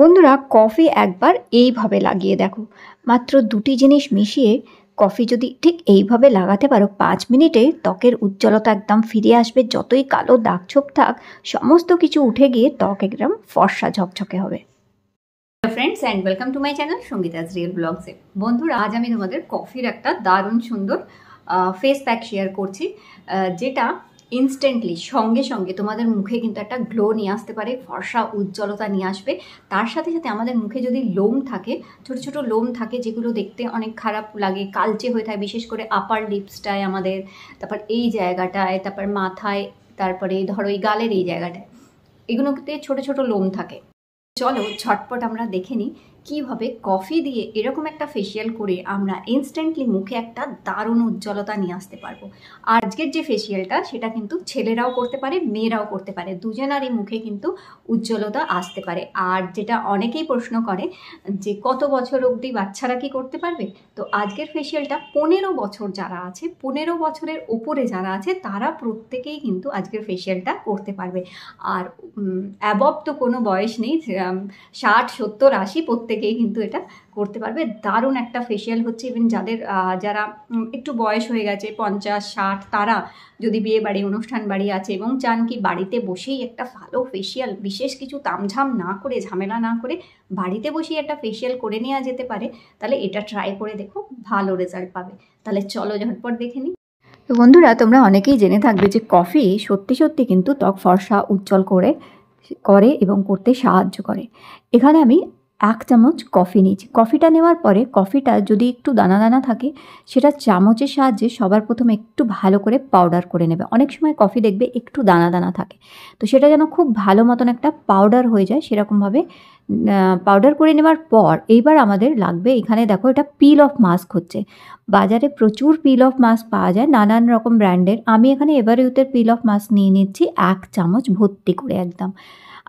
বন্ধুরা কফি একবার এইভাবে লাগিয়ে দেখো মাত্র দুটি জিনিস মিশিয়ে কফি যদি ঠিক এইভাবে লাগাতে পারো পাঁচ মিনিটে ত্বকের উজ্জ্বলতা একদম ফিরে আসবে যতই কালো দাগ ছোপ থাক সমস্ত কিছু উঠে গিয়ে ত্বক একদম ফর্সা ঝকঝকে হবে friends and welcome to my channel সঙ্গীতাজ রিয়েল ব্লগসে বন্ধুরা আজ আমি তোমাদের কফির একটা দারুণ সুন্দর ফেস প্যাক শেয়ার করছি যেটা ইনস্ট্যান্টলি সঙ্গে সঙ্গে তোমাদের মুখে কিন্তু একটা গ্লো নিয়ে আসতে পারে ফর্সা উজ্জ্বলতা নিয়ে আসবে তার সাথে সাথে আমাদের মুখে যদি লোম থাকে ছোট ছোট লোম থাকে যেগুলো দেখতে অনেক খারাপ লাগে কালচে হয়ে থাকে বিশেষ করে আপার লিপসটায় আমাদের তারপর এই জায়গাটায় তারপর মাথায় তারপরে ধরো এই গালের এই জায়গাটায় এগুলোতে ছোট ছোট লোম থাকে চলো ঝটপট আমরা দেখে নিই কিভাবে কফি দিয়ে এরকম একটা ফেসিয়াল করে আমরা ইনস্ট্যান্টলি মুখে একটা দারুণ উজ্জ্বলতা নিয়ে আসতে পারবো আজকের যে ফেসিয়ালটা সেটা কিন্তু ছেলেরাও করতে পারে মেয়েরাও করতে পারে দুজনারই মুখে কিন্তু উজ্জ্বলতা আসতে পারে আর যেটা অনেকেই প্রশ্ন করে যে কত বছর অবধি বাচ্চারা কি করতে পারবে তো আজকের ফেসিয়ালটা পনেরো বছর যারা আছে পনেরো বছরের ওপরে যারা আছে তারা প্রত্যেকেই কিন্তু আজকের ফেসিয়ালটা করতে পারবে আর অ্যাবভ তো কোনো বয়স নেই ষাট সত্তর আশি প্রত্যেক থেকেই কিন্তু এটা করতে পারবে দারুণ একটা ফেশিয়াল হচ্ছে ইভেন যাদের যারা একটু বয়স হয়ে গেছে পঞ্চাশ ষাট তারা যদি বিয়ে বাড়ি অনুষ্ঠান বাড়ি আছে এবং চান কি বাড়িতে বসেই একটা ভালো ফেশিয়াল বিশেষ কিছু তামঝাম না করে ঝামেলা না করে বাড়িতে বসেই একটা ফেশিয়াল করে নেওয়া যেতে পারে তাহলে এটা ট্রাই করে দেখো ভালো রেজাল্ট পাবে তাহলে চলো ঝটপট দেখে নিই তো বন্ধুরা তোমরা অনেকেই জেনে থাকবে যে কফি সত্যি সত্যি কিন্তু ত্বক ফর্সা উজ্জ্বল করে করে এবং করতে সাহায্য করে এখানে আমি এক চামচ কফি নিয়েছি কফিটা নেওয়ার পরে কফিটা যদি একটু দানা দানা থাকে সেটা চামচের সাহায্যে সবার প্রথমে একটু ভালো করে পাউডার করে নেবে অনেক সময় কফি দেখবে একটু দানা দানা থাকে তো সেটা যেন খুব ভালো মতন একটা পাউডার হয়ে যায় সেরকমভাবে পাউডার করে নেওয়ার পর এইবার আমাদের লাগবে এখানে দেখো এটা পিল অফ মাস্ক হচ্ছে বাজারে প্রচুর পিল অফ মাস্ক পাওয়া যায় নানান রকম ব্র্যান্ডের আমি এখানে এভার ইউথের পিল অফ মাস্ক নিয়ে নিচ্ছি এক চামচ ভর্তি করে একদম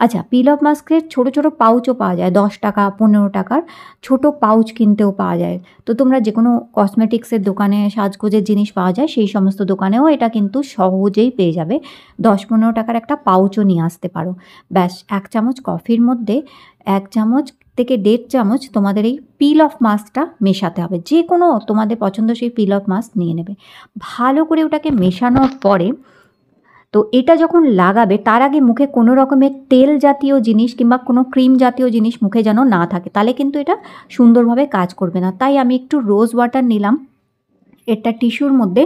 আচ্ছা পিল অফ মাস্কের ছোটো ছোটো পাউচও পাওয়া যায় দশ টাকা পনেরো টাকার ছোট পাউচ কিনতেও পাওয়া যায় তো তোমরা যে কোনো কসমেটিক্সের দোকানে সাজগোজের জিনিস পাওয়া যায় সেই সমস্ত দোকানেও এটা কিন্তু সহজেই পেয়ে যাবে দশ পনেরো টাকার একটা পাউচও নিয়ে আসতে পারো ব্যাস এক চামচ কফির মধ্যে এক চামচ থেকে দেড় চামচ তোমাদের এই পিল অফ মাস্কটা মেশাতে হবে যে কোনো তোমাদের পছন্দ সেই পিল অফ মাস্ক নিয়ে নেবে ভালো করে ওটাকে মেশানোর পরে তো এটা যখন লাগাবে তার আগে মুখে কোনো রকমের তেল জাতীয় জিনিস কিংবা কোনো ক্রিম জাতীয় জিনিস মুখে যেন না থাকে তাহলে কিন্তু এটা সুন্দরভাবে কাজ করবে না তাই আমি একটু রোজ ওয়াটার নিলাম এটা টিস্যুর মধ্যে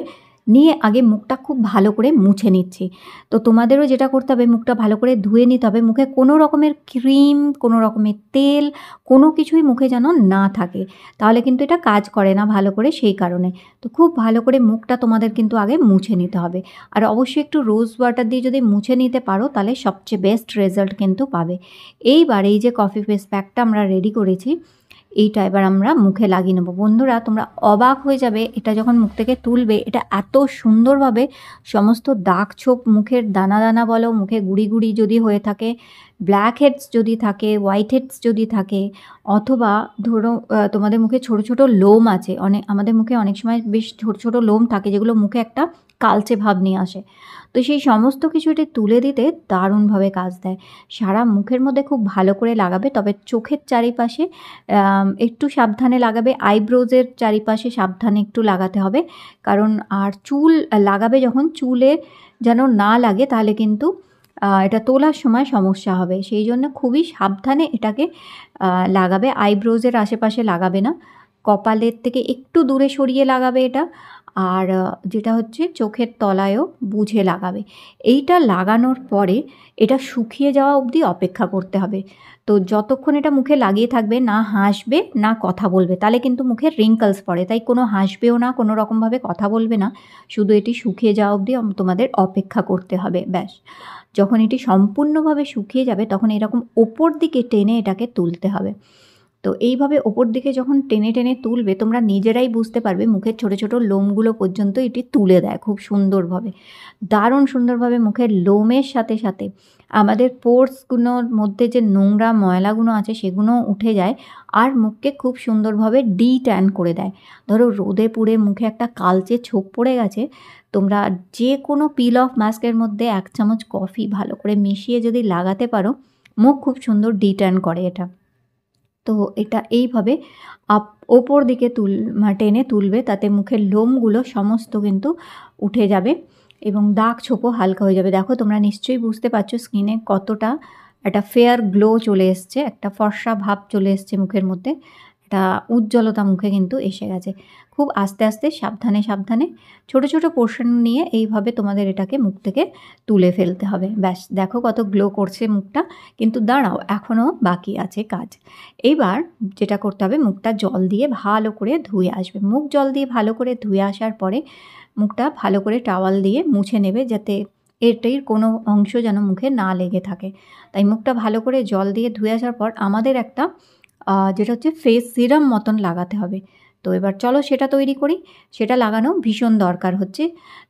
নিয়ে আগে মুখটা খুব ভালো করে মুছে নিচ্ছি তো তোমাদেরও যেটা করতে হবে মুখটা ভালো করে ধুয়ে নিতে হবে মুখে কোনো রকমের ক্রিম কোনো রকমের তেল কোনো কিছুই মুখে যেন না থাকে তাহলে কিন্তু এটা কাজ করে না ভালো করে সেই কারণে তো খুব ভালো করে মুখটা তোমাদের কিন্তু আগে মুছে নিতে হবে আর অবশ্যই একটু রোজ ওয়াটার দিয়ে যদি মুছে নিতে পারো তাহলে সবচেয়ে বেস্ট রেজাল্ট কিন্তু পাবে এইবার এই যে কফি ফেস প্যাকটা আমরা রেডি করেছি এইটা এবার আমরা মুখে লাগিয়ে নেবো বন্ধুরা তোমরা অবাক হয়ে যাবে এটা যখন মুখ থেকে তুলবে এটা এত সুন্দরভাবে সমস্ত দাগ ছোপ মুখের দানা দানা বলো মুখে গুড়ি গুড়ি যদি হয়ে থাকে ব্ল্যাক হেডস যদি থাকে হোয়াইট হেডস যদি থাকে অথবা ধরো তোমাদের মুখে ছোট ছোট লোম আছে অনেক আমাদের মুখে অনেক সময় বেশ ছোট ছোট লোম থাকে যেগুলো মুখে একটা কালচে ভাব নিয়ে আসে তো সেই সমস্ত কিছু এটি তুলে দিতে দারুণভাবে কাজ দেয় সারা মুখের মধ্যে খুব ভালো করে লাগাবে তবে চোখের চারিপাশে একটু সাবধানে লাগাবে আইব্রোজের চারিপাশে সাবধানে একটু লাগাতে হবে কারণ আর চুল লাগাবে যখন চুলে যেন না লাগে তাহলে কিন্তু এটা তোলার সময় সমস্যা হবে সেই জন্য খুবই সাবধানে এটাকে লাগাবে আইব্রোজের আশেপাশে লাগাবে না কপালের থেকে একটু দূরে সরিয়ে লাগাবে এটা আর যেটা হচ্ছে চোখের তলায়ও বুঝে লাগাবে এইটা লাগানোর পরে এটা শুকিয়ে যাওয়া অবধি অপেক্ষা করতে হবে তো যতক্ষণ এটা মুখে লাগিয়ে থাকবে না হাসবে না কথা বলবে তাহলে কিন্তু মুখে রিঙ্কলস পড়ে তাই কোনো হাসবেও না কোনো রকমভাবে কথা বলবে না শুধু এটি শুকিয়ে যাওয়া অবধি তোমাদের অপেক্ষা করতে হবে ব্যাস যখন এটি সম্পূর্ণভাবে শুকিয়ে যাবে তখন এরকম ওপর দিকে টেনে এটাকে তুলতে হবে তো এইভাবে ওপর দিকে যখন টেনে টেনে তুলবে তোমরা নিজেরাই বুঝতে পারবে মুখের ছোট ছোট লোমগুলো পর্যন্ত এটি তুলে দেয় খুব সুন্দরভাবে দারুণ সুন্দরভাবে মুখের লোমের সাথে সাথে আমাদের পোর্সগুলোর মধ্যে যে নোংরা ময়লাগুলো আছে সেগুলো উঠে যায় আর মুখকে খুব সুন্দরভাবে ডি ট্যান করে দেয় ধরো রোদে পুড়ে মুখে একটা কালচে ছোপ পড়ে গেছে তোমরা যে কোনো পিল অফ মাস্কের মধ্যে এক চামচ কফি ভালো করে মিশিয়ে যদি লাগাতে পারো মুখ খুব সুন্দর ডি ট্যান করে এটা তো এটা এইভাবে আপ ওপর দিকে তুল টেনে তুলবে তাতে মুখের লোমগুলো সমস্ত কিন্তু উঠে যাবে এবং দাগ ছোপও হালকা হয়ে যাবে দেখো তোমরা নিশ্চয়ই বুঝতে পারছো স্কিনে কতটা একটা ফেয়ার গ্লো চলে এসছে একটা ফর্সা ভাব চলে এসছে মুখের মধ্যে একটা উজ্জ্বলতা মুখে কিন্তু এসে গেছে খুব আস্তে আস্তে সাবধানে সাবধানে ছোট ছোট পোর্শন নিয়ে এইভাবে তোমাদের এটাকে মুখ থেকে তুলে ফেলতে হবে ব্যাস দেখো কত গ্লো করছে মুখটা কিন্তু দাঁড়াও এখনও বাকি আছে কাজ এবার যেটা করতে হবে মুখটা জল দিয়ে ভালো করে ধুয়ে আসবে মুখ জল দিয়ে ভালো করে ধুয়ে আসার পরে মুখটা ভালো করে টাওয়াল দিয়ে মুছে নেবে যাতে এটির কোনো অংশ যেন মুখে না লেগে থাকে তাই মুখটা ভালো করে জল দিয়ে ধুয়ে আসার পর আমাদের একটা যেটা হচ্ছে ফেস সিরাম মতন লাগাতে হবে তো এবার চলো সেটা তৈরি করি সেটা লাগানো ভীষণ দরকার হচ্ছে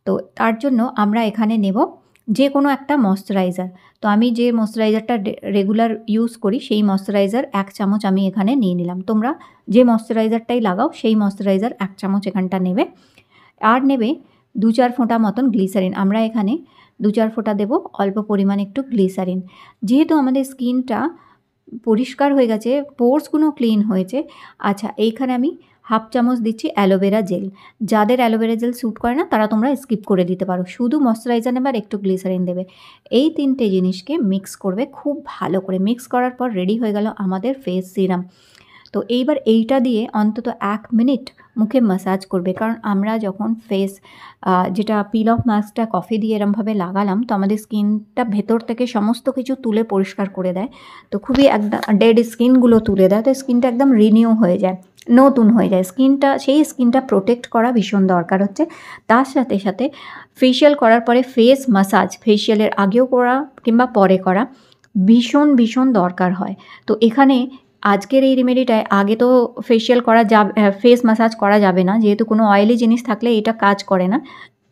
তো তার জন্য আমরা এখানে নেব যে কোনো একটা ময়শ্চারাইজার তো আমি যে ময়শ্চারাইজারটা রেগুলার ইউজ করি সেই ময়শ্চারাইজার এক চামচ আমি এখানে নিয়ে নিলাম তোমরা যে ময়শ্চারাইজারটাই লাগাও সেই ময়শ্চারাইজার এক চামচ এখানটা নেবে আর নেবে দু চার ফোঁটা মতন গ্লিসারিন আমরা এখানে দু চার ফোঁটা দেব অল্প পরিমাণে একটু গ্লিসারিন যেহেতু আমাদের স্কিনটা পরিষ্কার হয়ে গেছে পোর্সগুলো ক্লিন হয়েছে আচ্ছা এইখানে আমি হাফ চামচ দিচ্ছি অ্যালোভেরা জেল যাদের অ্যালোভেরা জেল স্যুট করে না তারা তোমরা স্কিপ করে দিতে পারো শুধু ময়শ্চারাইজার নেবে আর একটু গ্লিসারিন দেবে এই তিনটে জিনিসকে মিক্স করবে খুব ভালো করে মিক্স করার পর রেডি হয়ে গেল আমাদের ফেস সিরাম তো এইবার এইটা দিয়ে অন্তত এক মিনিট মুখে মাসাজ করবে কারণ আমরা যখন ফেস যেটা পিল অফ মাস্কটা কফি দিয়ে এরমভাবে লাগালাম তো আমাদের স্কিনটা ভেতর থেকে সমস্ত কিছু তুলে পরিষ্কার করে দেয় তো খুবই একদম ডেড স্কিনগুলো তুলে দেয় তো স্কিনটা একদম রিনিউ হয়ে যায় নতুন হয়ে যায় স্কিনটা সেই স্কিনটা প্রোটেক্ট করা ভীষণ দরকার হচ্ছে তার সাথে সাথে ফেশিয়াল করার পরে ফেস মাসাজ ফেশিয়ালের আগেও করা কিংবা পরে করা ভীষণ ভীষণ দরকার হয় তো এখানে আজকের এই রেমেডিটায় আগে তো ফেসিয়াল করা যাবে ফেস ম্যাসাজ করা যাবে না যেহেতু কোনো অয়েলি জিনিস থাকলে এটা কাজ করে না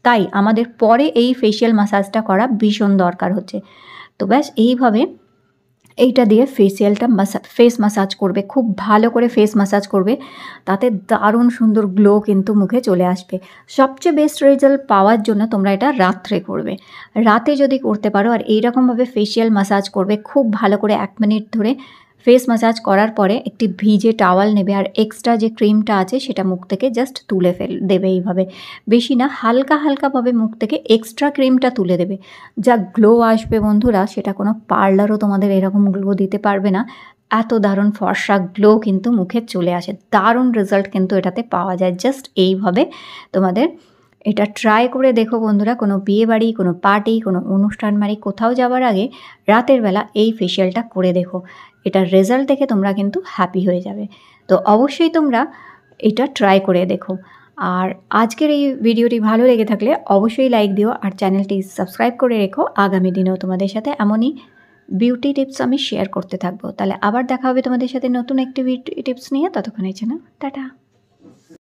তাই আমাদের পরে এই ফেসিয়াল ম্যাসাজটা করা ভীষণ দরকার হচ্ছে তো ব্যাস এইভাবে এইটা দিয়ে ফেসিয়ালটা মাসা ফেস মাসাজ করবে খুব ভালো করে ফেস মাসাজ করবে তাতে দারুণ সুন্দর গ্লো কিন্তু মুখে চলে আসবে সবচেয়ে বেস্ট রেজাল্ট পাওয়ার জন্য তোমরা এটা রাত্রে করবে রাতে যদি করতে পারো আর এইরকমভাবে ফেসিয়াল মাসাজ করবে খুব ভালো করে এক মিনিট ধরে ফেস ম্যাসাজ করার পরে একটি ভিজে টাওয়াল নেবে আর এক্সট্রা যে ক্রিমটা আছে সেটা মুখ থেকে জাস্ট তুলে ফেল দেবে এইভাবে বেশি না হালকা হালকাভাবে মুখ থেকে এক্সট্রা ক্রিমটা তুলে দেবে যা গ্লো আসবে বন্ধুরা সেটা কোনো পার্লারও তোমাদের এরকম গ্লো দিতে পারবে না এত দারুণ ফর্সা গ্লো কিন্তু মুখে চলে আসে দারুণ রেজাল্ট কিন্তু এটাতে পাওয়া যায় জাস্ট এইভাবে তোমাদের এটা ট্রাই করে দেখো বন্ধুরা কোনো বিয়ে বাড়ি কোনো পার্টি কোনো অনুষ্ঠান মানে কোথাও যাওয়ার আগে রাতের বেলা এই ফেশিয়ালটা করে দেখো এটার রেজাল্ট দেখে তোমরা কিন্তু হ্যাপি হয়ে যাবে তো অবশ্যই তোমরা এটা ট্রাই করে দেখো আর আজকের এই ভিডিওটি ভালো লেগে থাকলে অবশ্যই লাইক দিও আর চ্যানেলটি সাবস্ক্রাইব করে রেখো আগামী দিনেও তোমাদের সাথে এমনই বিউটি টিপস আমি শেয়ার করতে থাকবো তাহলে আবার দেখা হবে তোমাদের সাথে নতুন একটি বিউটি টিপস নিয়ে ততক্ষণের জন্য টাটা